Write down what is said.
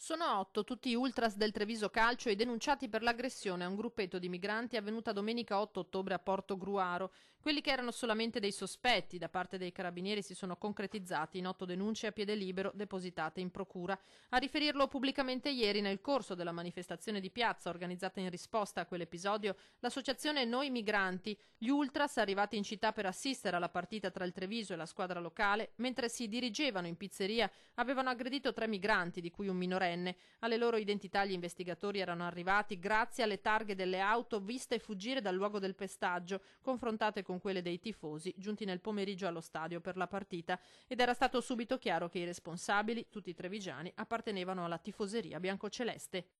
Sono otto tutti ultras del Treviso Calcio e denunciati per l'aggressione a un gruppetto di migranti avvenuta domenica 8 ottobre a Porto Gruaro. Quelli che erano solamente dei sospetti da parte dei carabinieri si sono concretizzati in otto denunce a piede libero depositate in procura. A riferirlo pubblicamente ieri nel corso della manifestazione di piazza organizzata in risposta a quell'episodio, l'associazione Noi Migranti, gli ultras arrivati in città per assistere alla partita tra il Treviso e la squadra locale, mentre si dirigevano in pizzeria, avevano aggredito tre migranti di cui un minorenne trentottoenne. Alle loro identità gli investigatori erano arrivati grazie alle targhe delle auto viste fuggire dal luogo del pestaggio, confrontate con quelle dei tifosi giunti nel pomeriggio allo stadio per la partita, ed era stato subito chiaro che i responsabili, tutti trevigiani, appartenevano alla tifoseria biancoceleste.